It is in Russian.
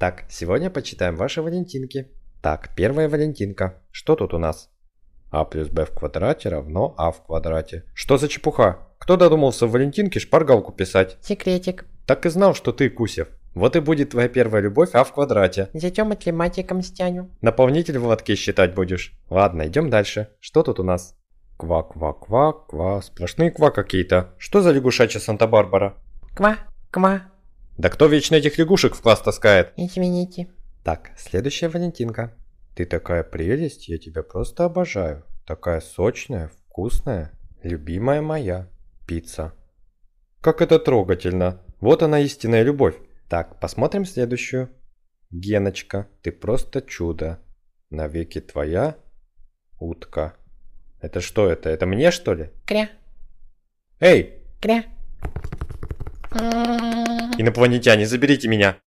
Так, сегодня почитаем ваши валентинки. Так, первая валентинка. Что тут у нас? А плюс Б в квадрате равно а в квадрате. Что за чепуха? Кто додумался в валентинке шпаргалку писать? Секретик. Так и знал, что ты, Кусев. Вот и будет твоя первая любовь А в квадрате. Затем математиком стяню. Наполнитель в лотке считать будешь. Ладно, идем дальше. Что тут у нас? Ква, ква, ква, ква. Сплошные ква какие-то. Что за лягушачья Санта-Барбара? Ква, ква, да кто вечно этих лягушек в класс таскает? Извините. Так, следующая Валентинка. Ты такая прелесть, я тебя просто обожаю. Такая сочная, вкусная, любимая моя пицца. Как это трогательно. Вот она истинная любовь. Так, посмотрим следующую. Геночка, ты просто чудо. Навеки твоя утка. Это что это? Это мне что ли? Кря. Эй! Кря инопланетяне, заберите меня!»